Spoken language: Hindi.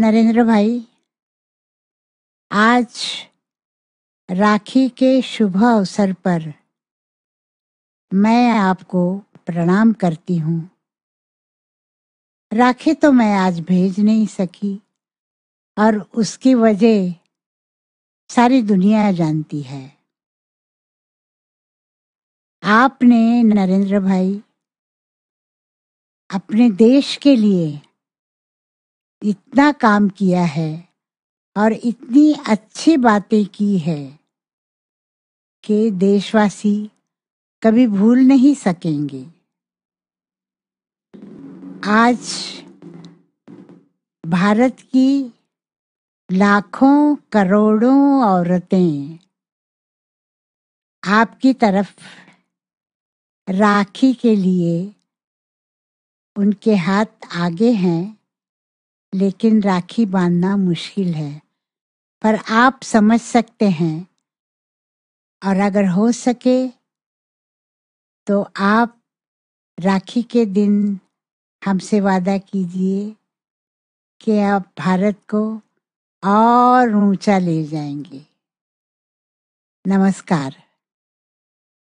नरेंद्र भाई आज राखी के शुभ अवसर पर मैं आपको प्रणाम करती हूँ राखी तो मैं आज भेज नहीं सकी और उसकी वजह सारी दुनिया जानती है आपने नरेंद्र भाई अपने देश के लिए इतना काम किया है और इतनी अच्छी बातें की है कि देशवासी कभी भूल नहीं सकेंगे आज भारत की लाखों करोड़ों औरतें आपकी तरफ राखी के लिए उनके हाथ आगे हैं लेकिन राखी बांधना मुश्किल है पर आप समझ सकते हैं और अगर हो सके तो आप राखी के दिन हमसे वादा कीजिए कि आप भारत को और ऊंचा ले जाएंगे नमस्कार